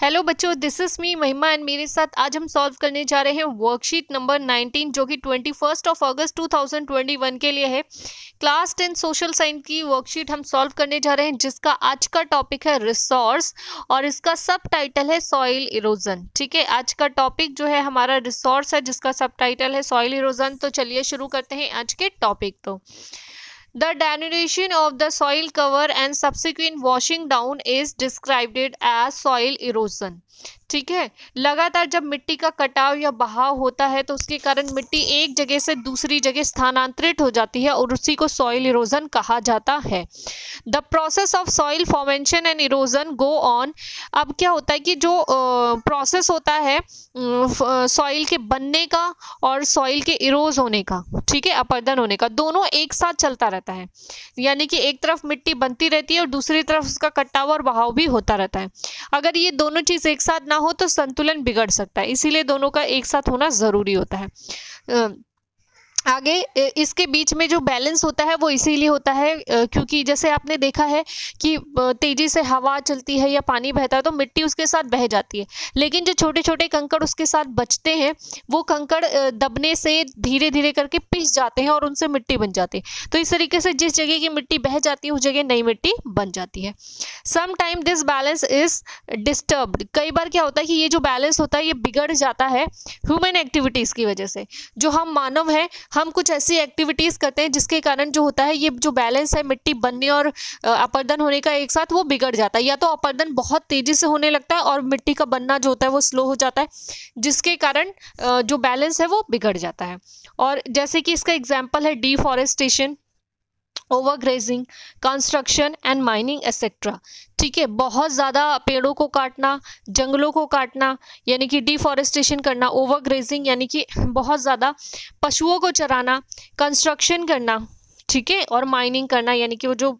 Hello बच्चों this is me महिमा and मेरे साथ आज हम सॉल्व करने जा रहे हैं वर्कशीट नंबर 19 जो कि फर्स्ट ऑफ अगस्त 2021 के लिए है क्लास टेन सोशल साइंस की वर्कशीट हम सॉल्व करने जा रहे हैं जिसका आज का टॉपिक है रिसोर्स और इसका सब टाइटल है सॉइल इरोजन ठीक है आज का टॉपिक जो है हमारा रिसोर्स है जिसका सब टाइटल है सॉइल इरोजन तो चलिए शुरू करते हैं आज के टॉपिक तो The denudation of the soil cover and subsequent washing down is described as soil erosion. ठीक है लगातार जब मिट्टी का कटाव या बहाव होता है तो उसके कारण मिट्टी एक जगह से दूसरी जगह स्थानांतरित हो जाती है और उसी को सॉइल इरोजन कहा जाता है the process of soil formation and erosion go on अब क्या होता है कि जो प्रोसेस होता है सॉइल के बनने का और सॉइल के इरोज होने का ठीक है अपर्दन होने का दोनों एक साथ चलता रहता है यानी कि एक तरफ मिट्टी बनती रहती है और दूसरी तरफ उसका कटाव और बहाव भी होता रहता है अगर ये दोनों चीज़ एक साथ ना हो तो संतुलन बिगड़ सकता है इसीलिए दोनों का एक साथ होना ज़रूरी होता है आगे इसके बीच में जो बैलेंस होता है वो इसीलिए होता है क्योंकि जैसे आपने देखा है कि तेज़ी से हवा चलती है या पानी बहता है तो मिट्टी उसके साथ बह जाती है लेकिन जो छोटे छोटे कंकड़ उसके साथ बचते हैं वो कंकड़ दबने से धीरे धीरे करके पिस जाते हैं और उनसे मिट्टी बन जाती है तो इस तरीके से जिस जगह की मिट्टी बह जाती है उस जगह नई मिट्टी बन जाती है sometime this balance is disturb कई बार क्या होता है कि ये जो बैलेंस होता है ये बिगड़ जाता है ह्यूमन एक्टिविटीज़ की वजह से जो हम मानव हैं हम कुछ ऐसी एक्टिविटीज़ करते हैं जिसके कारण जो होता है ये जो बैलेंस है मिट्टी बनने और अपर्दन होने का एक साथ वो बिगड़ जाता है या तो अपर्दन बहुत तेज़ी से होने लगता है और मिट्टी का बनना जो होता है वो स्लो हो जाता है जिसके कारण जो बैलेंस है वो बिगड़ जाता है और जैसे कि इसका एग्जाम्पल है deforestation overgrazing construction and mining etcetera ठीक है बहुत ज़्यादा पेड़ों को काटना जंगलों को काटना यानी कि डिफॉरेस्टेशन करना ओवरग्रेजिंग यानी कि बहुत ज़्यादा पशुओं को चराना कंस्ट्रक्शन करना ठीक है और माइनिंग करना यानी कि वो जो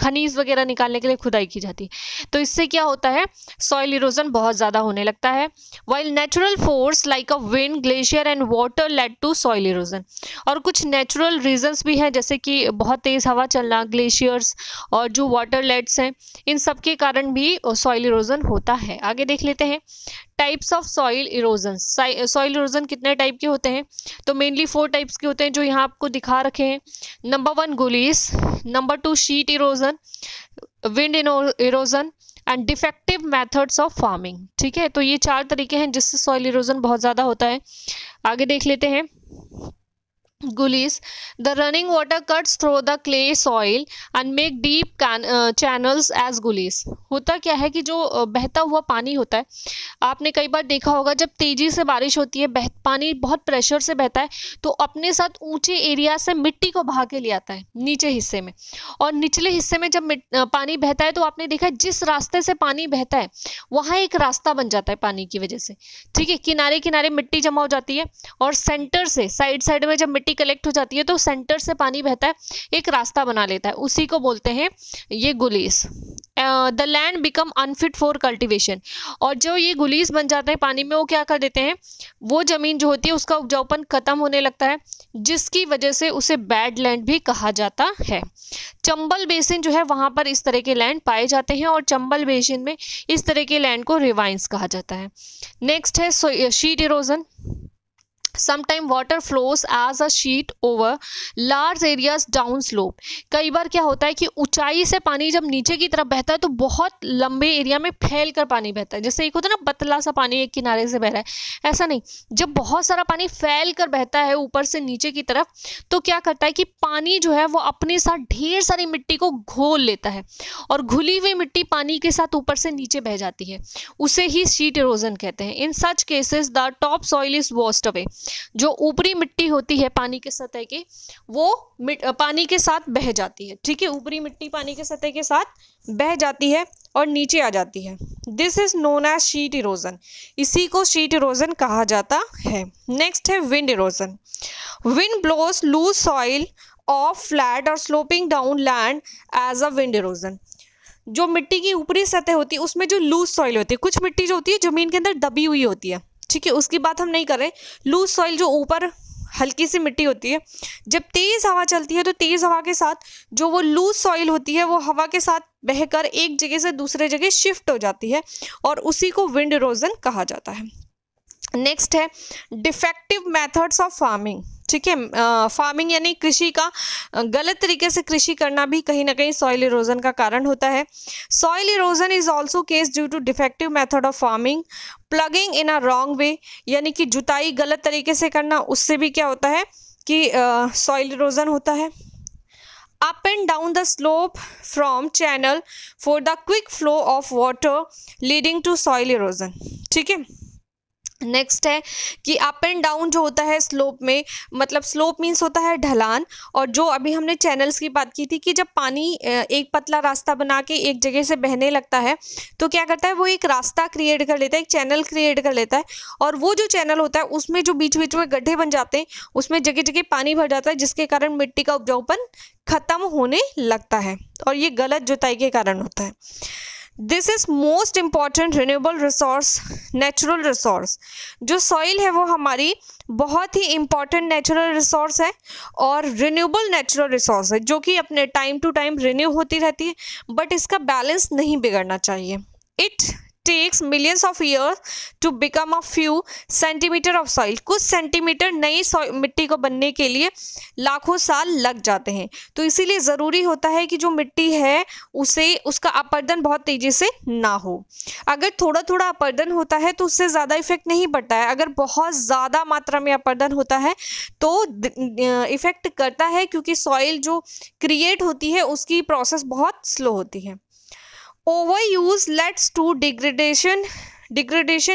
खनिज वगैरह निकालने के लिए खुदाई की जाती है तो इससे क्या होता है सॉइल इरोजन बहुत ज़्यादा होने लगता है while natural force like a wind glacier and water led to soil erosion और कुछ नेचुरल रीजंस भी हैं जैसे कि बहुत तेज़ हवा चलना ग्लेशियर्स और जो वाटर लेड्स हैं इन सब के कारण भी सॉइल इरोजन होता है आगे देख लेते हैं types of soil erosion soil erosion कितने टाइप के होते हैं तो मेनली फोर टाइप्स के होते हैं जो यहाँ आपको दिखा रखे हैं number one gullies number two sheet erosion wind erosion and defective methods of farming ठीक है तो ये चार तरीके हैं जिससे सॉइल इरोजन बहुत ज़्यादा होता है आगे देख लेते हैं gullies the running water cuts through the clay soil and make deep can, uh, channels as gullies होता क्या है कि जो बहता हुआ पानी होता है आपने कई बार देखा होगा जब तेजी से बारिश होती है बह पानी बहुत प्रेशर से बहता है तो अपने साथ ऊंचे एरिया से मिट्टी को बहा के ले आता है नीचे हिस्से में और निचले हिस्से में जब पानी बहता है तो आपने देखा है जिस रास्ते से पानी बहता है वहाँ एक रास्ता बन जाता है पानी की वजह से ठीक है किनारे किनारे मिट्टी जमा हो जाती है और सेंटर से साइड साइड में जब मिट्टी मिट्टी कलेक्ट हो जाती है तो सेंटर से पानी बहता है एक रास्ता बना लेता है उसी को बोलते हैं ये gullies the land become unfit for cultivation और जो ये गुलीस बन जाते हैं पानी में वो क्या कर देते हैं वो ज़मीन जो होती है उसका उपजाऊपन ख़त्म होने लगता है जिसकी वजह से उसे बैड लैंड भी कहा जाता है चंबल बेसिन जो है वहाँ पर इस तरह के लैंड पाए जाते हैं और चंबल बेसिन में इस तरह के लैंड को रिवाइंस कहा जाता है नेक्स्ट है sheet erosion sometime water flows as a sheet over large areas down slope कई बार क्या होता है कि ऊंचाई से पानी जब नीचे की तरफ बहता है तो बहुत लंबे एरिया में फैल कर पानी बहता है जैसे एक होता है ना पतला सा पानी एक किनारे से बह रहा है ऐसा नहीं जब बहुत सारा पानी फैल कर बहता है ऊपर से नीचे की तरफ तो क्या करता है कि पानी जो है वो अपने साथ ढेर सारी मिट्टी को घोल लेता है और घुली हुई मिट्टी पानी के साथ ऊपर से नीचे बह जाती है उसे ही शीट इरोजन कहते हैं in such cases the top soil is washed away जो ऊपरी मिट्टी होती है पानी के सतह की वो पानी के साथ बह जाती है ठीक है ऊपरी मिट्टी पानी के सतह के साथ बह जाती है और नीचे आ जाती है this is known as sheet erosion इसी को शीट इरोजन कहा जाता है नेक्स्ट है wind erosion wind blows loose soil off flat और sloping down land as a wind erosion जो मिट्टी की ऊपरी सतह होती है उसमें जो लूज सॉइल होती है कुछ मिट्टी जो होती है ज़मीन के अंदर दबी हुई होती है ठीक है उसकी बात हम नहीं रहे लूज सॉइल जो ऊपर हल्की सी मिट्टी होती है जब तेज़ हवा चलती है तो तेज़ हवा के साथ जो वो लूज सॉइल होती है वो हवा के साथ बहकर एक जगह से दूसरे जगह शिफ्ट हो जाती है और उसी को विंड इरोजन कहा जाता है नेक्स्ट है डिफेक्टिव मेथड्स ऑफ फार्मिंग ठीक है फार्मिंग यानी कृषि का गलत तरीके से कृषि करना भी कहीं ना कहीं सॉइल इरोजन का कारण होता है soil erosion is also caused due to defective method of farming ploughing in a wrong way यानी कि जुताई गलत तरीके से करना उससे भी क्या होता है कि सॉइल uh, इरोजन होता है up and down the slope from channel for the quick flow of water leading to soil erosion ठीक है नेक्स्ट है कि अप एंड डाउन जो होता है स्लोप में मतलब स्लोप मीन्स होता है ढलान और जो अभी हमने चैनल्स की बात की थी कि जब पानी एक पतला रास्ता बना के एक जगह से बहने लगता है तो क्या करता है वो एक रास्ता क्रिएट कर लेता है एक चैनल क्रिएट कर लेता है और वो जो चैनल होता है उसमें जो बीच बीच में गड्ढे बन जाते हैं उसमें जगह जगह पानी भर जाता है जिसके कारण मिट्टी का उपजाऊपन खत्म होने लगता है और ये गलत जुताई के कारण होता है this is most important renewable resource natural resource जो सॉइल है वो हमारी बहुत ही इम्पॉर्टेंट नेचुरल रिसोर्स है और रिन्यूएबल नेचुरल रिसोर्स है जो कि अपने टाइम टू टाइम रिन्यू होती रहती है बट इसका बैलेंस नहीं बिगड़ना चाहिए it takes millions of years to become a few centimetre of soil कुछ सेंटीमीटर नई मिट्टी को बनने के लिए लाखों साल लग जाते हैं तो इसीलिए ज़रूरी होता है कि जो मिट्टी है उसे उसका अपर्दन बहुत तेज़ी से ना हो अगर थोड़ा थोड़ा अपर्दन होता है तो उससे ज़्यादा इफेक्ट नहीं पड़ता है अगर बहुत ज़्यादा मात्रा में अपर्दन होता है तो इफेक्ट करता है क्योंकि सॉइल जो क्रिएट होती है उसकी प्रोसेस बहुत स्लो होती है over use leads to degradation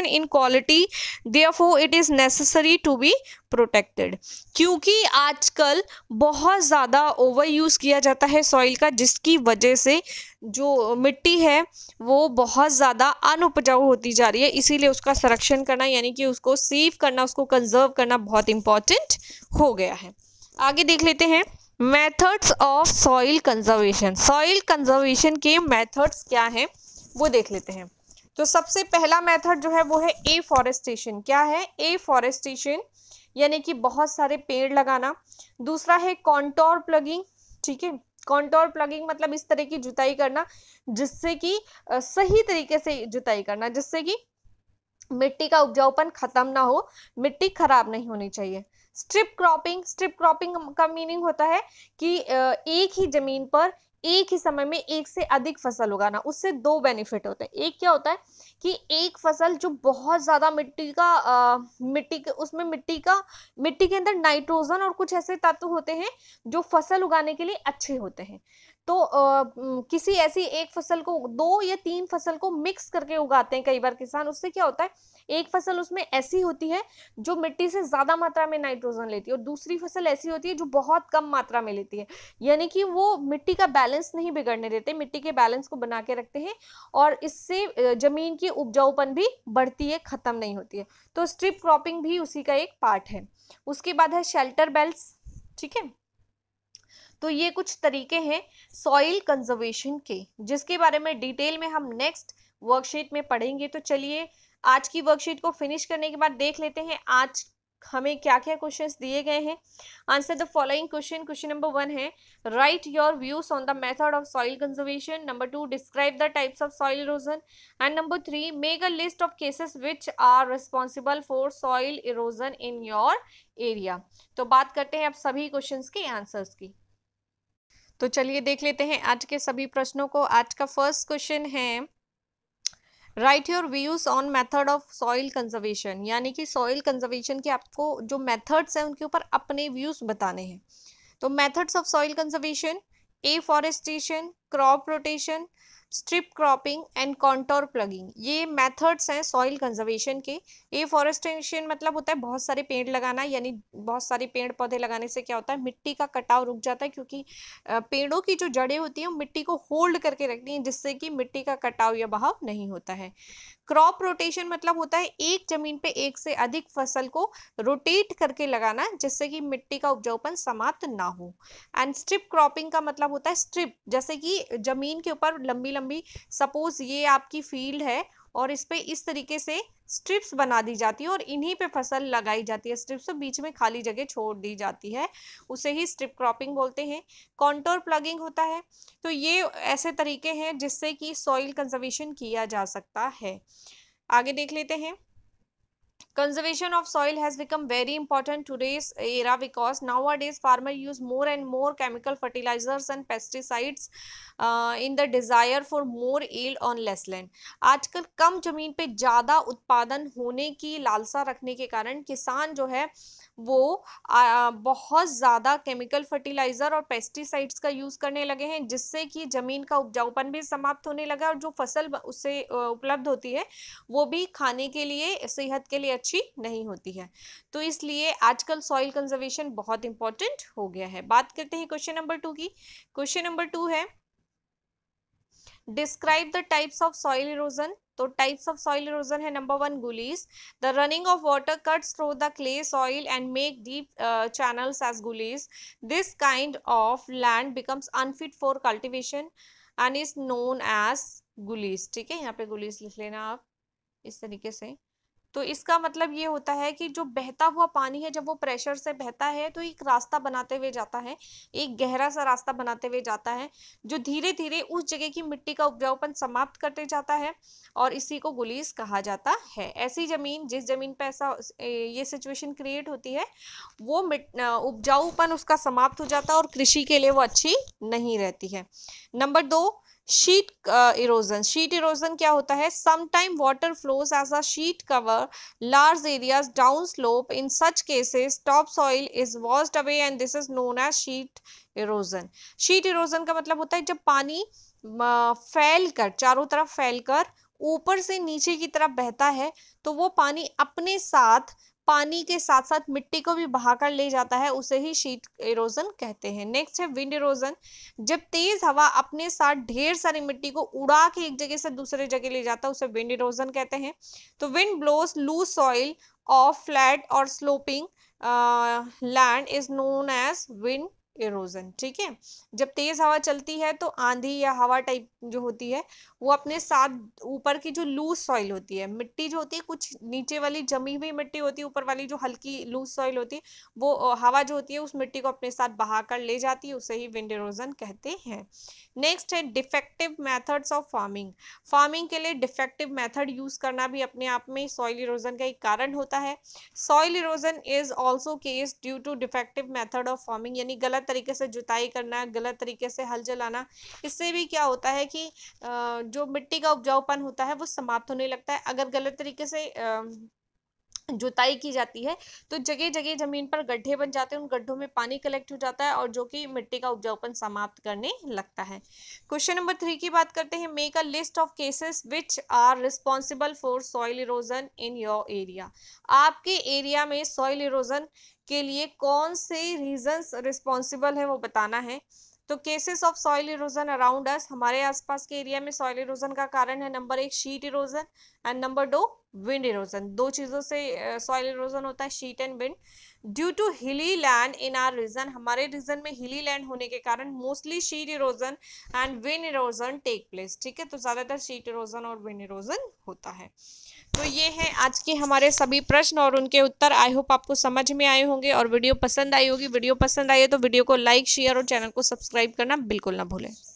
in quality therefore it is necessary to be protected क्योंकि आजकल बहुत ज़्यादा ओवर यूज़ किया जाता है सॉइल का जिसकी वजह से जो मिट्टी है वो बहुत ज़्यादा अनुपजाऊ होती जा रही है इसीलिए उसका संरक्षण करना यानी कि उसको सेव करना उसको कंजर्व करना बहुत इम्पॉर्टेंट हो गया है आगे देख लेते हैं methods of soil conservation soil conservation के मेथड्स क्या हैं वो देख लेते हैं तो सबसे पहला मेथड जो है वो है ए फॉरेस्टेशन क्या है ए फॉरेस्टेशन यानी कि बहुत सारे पेड़ लगाना दूसरा है कॉन्टोर प्लगिंग ठीक है कॉन्टोर प्लगिंग मतलब इस तरह की जुताई करना जिससे कि सही तरीके से जुताई करना जिससे कि मिट्टी का उपजाऊपन खत्म ना हो मिट्टी खराब नहीं होनी चाहिए स्ट्रिप क्रॉपिंग स्ट्रिप क्रॉपिंग का मीनिंग होता है कि एक ही जमीन पर एक ही समय में एक से अधिक फसल उगाना उससे दो बेनिफिट होते हैं एक क्या होता है कि एक फसल जो बहुत ज़्यादा मिट्टी का आ, मिट्टी के उसमें मिट्टी का मिट्टी के अंदर नाइट्रोजन और कुछ ऐसे तत्व होते हैं जो फसल उगाने के लिए अच्छे होते हैं तो आ, किसी ऐसी एक फसल को दो या तीन फसल को मिक्स करके उगाते हैं कई बार किसान उससे क्या होता है एक फसल उसमें ऐसी होती है जो मिट्टी से ज़्यादा मात्रा में नाइट्रोजन लेती है और दूसरी फसल ऐसी होती है जो बहुत कम मात्रा में लेती है यानी कि वो मिट्टी का बैलेंस नहीं बिगड़ने देते मिट्टी के बैलेंस को बना के रखते हैं और इससे ज़मीन की उपजाऊपन भी बढ़ती है ख़त्म नहीं होती है तो स्ट्रिप क्रॉपिंग भी उसी का एक पार्ट है उसके बाद है शेल्टर बेल्ट ठीक है तो ये कुछ तरीके हैं सॉइल कंजर्वेशन के जिसके बारे में डिटेल में हम नेक्स्ट वर्कशीट में पढ़ेंगे तो चलिए आज की वर्कशीट को फिनिश करने के बाद देख लेते हैं आज हमें क्या क्या क्वेश्चंस दिए गए हैं answer the following question question number one है write your views on the method of soil conservation number two describe the types of soil erosion and number three make a list of causes which are responsible for soil erosion in your area तो बात करते हैं आप सभी question के answers की तो चलिए देख लेते हैं आज के सभी प्रश्नों को आज का फर्स्ट क्वेश्चन है write your views on method of soil conservation यानी कि सॉइल कंजर्वेशन के आपको जो मेथड्स हैं उनके ऊपर अपने व्यूज बताने हैं तो methods of soil conservation afforestation crop rotation strip cropping and contour ploughing ये मेथड्स हैं सॉइल कंजर्वेशन के ये फॉरेस्टेशन मतलब होता है बहुत सारे पेड़ लगाना यानी बहुत सारे पेड़ पौधे लगाने से क्या होता है मिट्टी का कटाव रुक जाता है क्योंकि पेड़ों की जो जड़ें होती हैं वो मिट्टी को होल्ड करके रखती हैं जिससे कि मिट्टी का कटाव या बहाव नहीं होता है क्रॉप रोटेशन मतलब होता है एक जमीन पे एक से अधिक फसल को रोटेट करके लगाना जिससे कि मिट्टी का उपजाऊपन समाप्त ना हो एंड स्ट्रिप क्रॉपिंग का मतलब होता है स्ट्रिप जैसे कि ज़मीन के ऊपर लंबी लंबी सपोज ये आपकी फील्ड है और इस पर इस तरीके से स्ट्रिप्स बना दी जाती है और इन्हीं पे फसल लगाई जाती है स्ट्रिप्स तो बीच में खाली जगह छोड़ दी जाती है उसे ही स्ट्रिप क्रॉपिंग बोलते हैं कॉन्टोर प्लगिंग होता है तो ये ऐसे तरीके हैं जिससे कि सॉइल कंजर्वेशन किया जा सकता है आगे देख लेते हैं conservation of soil has become very important today's era because nowadays farmer use more and more chemical fertilizers and pesticides uh, in the desire for more yield on less land आजकल कम जमीन पे ज़्यादा उत्पादन होने की लालसा रखने के कारण किसान जो है वो आ, बहुत ज़्यादा केमिकल फर्टिलाइज़र और पेस्टिसाइड्स का यूज़ करने लगे हैं जिससे कि ज़मीन का उपजाऊपन भी समाप्त होने लगा और जो फसल उससे उपलब्ध होती है वो भी खाने के लिए सेहत के लिए अच्छी नहीं होती है तो इसलिए आजकल सॉइल कंजर्वेशन बहुत इंपॉर्टेंट हो गया है बात करते हैं क्वेश्चन नंबर टू की क्वेश्चन नंबर टू है describe the types of soil erosion तो टाइप्स ऑफ सॉइल इरोजन है number one gullies the running of water cuts through the clay soil and make deep channels as gullies this kind of land becomes unfit for cultivation and is known as gullies ठीक है यहाँ पे गुलीज लिख लेना आप इस तरीके से तो इसका मतलब ये होता है कि जो बहता हुआ पानी है जब वो प्रेशर से बहता है तो एक रास्ता बनाते हुए जाता है एक गहरा सा रास्ता बनाते हुए जाता है जो धीरे धीरे उस जगह की मिट्टी का उपजाऊपन समाप्त करते जाता है और इसी को गुलीस कहा जाता है ऐसी ज़मीन जिस ज़मीन पर ऐसा ये सिचुएशन क्रिएट होती है वो उपजाऊपन उसका समाप्त हो जाता है और कृषि के लिए वो अच्छी नहीं रहती है नंबर दो शीट इरोजन शीट इरोजन क्या होता है sometime water flows as a sheet cover large areas down slope in such cases top soil is washed away and this is known as sheet erosion sheet erosion का मतलब होता है जब पानी फैल कर चारों तरफ फैल कर ऊपर से नीचे की तरफ बहता है तो वो पानी अपने साथ पानी के साथ साथ मिट्टी को भी बहाकर ले जाता है उसे ही शीट इरोजन कहते हैं नेक्स्ट है विंड इरोजन जब तेज हवा अपने साथ ढेर सारी मिट्टी को उड़ा के एक जगह से दूसरे जगह ले जाता है उसे विंड इरोजन कहते हैं तो wind blows loose soil off flat और sloping land is known as wind erosion ठीक है जब तेज़ हवा चलती है तो आंधी या हवा टाइप जो होती है वो अपने साथ ऊपर की जो लूज सॉइल होती है मिट्टी जो होती है कुछ नीचे वाली जमी हुई मिट्टी होती है ऊपर वाली जो हल्की लूज सॉइल होती है वो हवा जो होती है उस मिट्टी को अपने साथ बहा कर ले जाती है उसे ही विंड इरोजन कहते हैं नेक्स्ट है defective methods of farming farming के लिए डिफेक्टिव मैथड यूज़ करना भी अपने आप में सॉइल इरोजन का एक कारण होता है soil erosion is also caused due to defective method of farming यानी गलत तरीके से जुताई करना गलत तरीके से हल जलाना इससे भी क्या होता है कि जो मिट्टी का उपजाऊपन होता है वो समाप्त होने लगता है अगर गलत तरीके से जुताई की जाती है तो जगह जगह जमीन पर गड्ढे बन जाते हैं उन गड्ढों में पानी कलेक्ट हो जाता है और जो कि मिट्टी का उपजाऊपन समाप्त करने लगता है क्वेश्चन नंबर थ्री की बात करते हैं make a list of causes which are responsible for soil erosion in your area आपके एरिया में सॉइल इरोजन के लिए कौन से रीजंस रिस्पॉन्सिबल है वो बताना है तो causes of soil erosion around us हमारे आसपास के एरिया में सॉइल इरोजन का कारण है नंबर एक शीट इरोजन एंड नंबर दो विंड इरोजन दो चीज़ों से सॉइल uh, इरोजन होता है sheet and wind due to hilly land in our region हमारे रीजन में हिली लैंड होने के कारण mostly sheet erosion and wind erosion take place ठीक है तो ज़्यादातर शीट इरोजन और विंड इरोजन होता है तो ये है आज के हमारे सभी प्रश्न और उनके उत्तर आई होप आपको समझ में आए होंगे और वीडियो पसंद आई होगी वीडियो पसंद आई है तो वीडियो को लाइक शेयर और चैनल को सब्सक्राइब करना बिल्कुल ना भूलें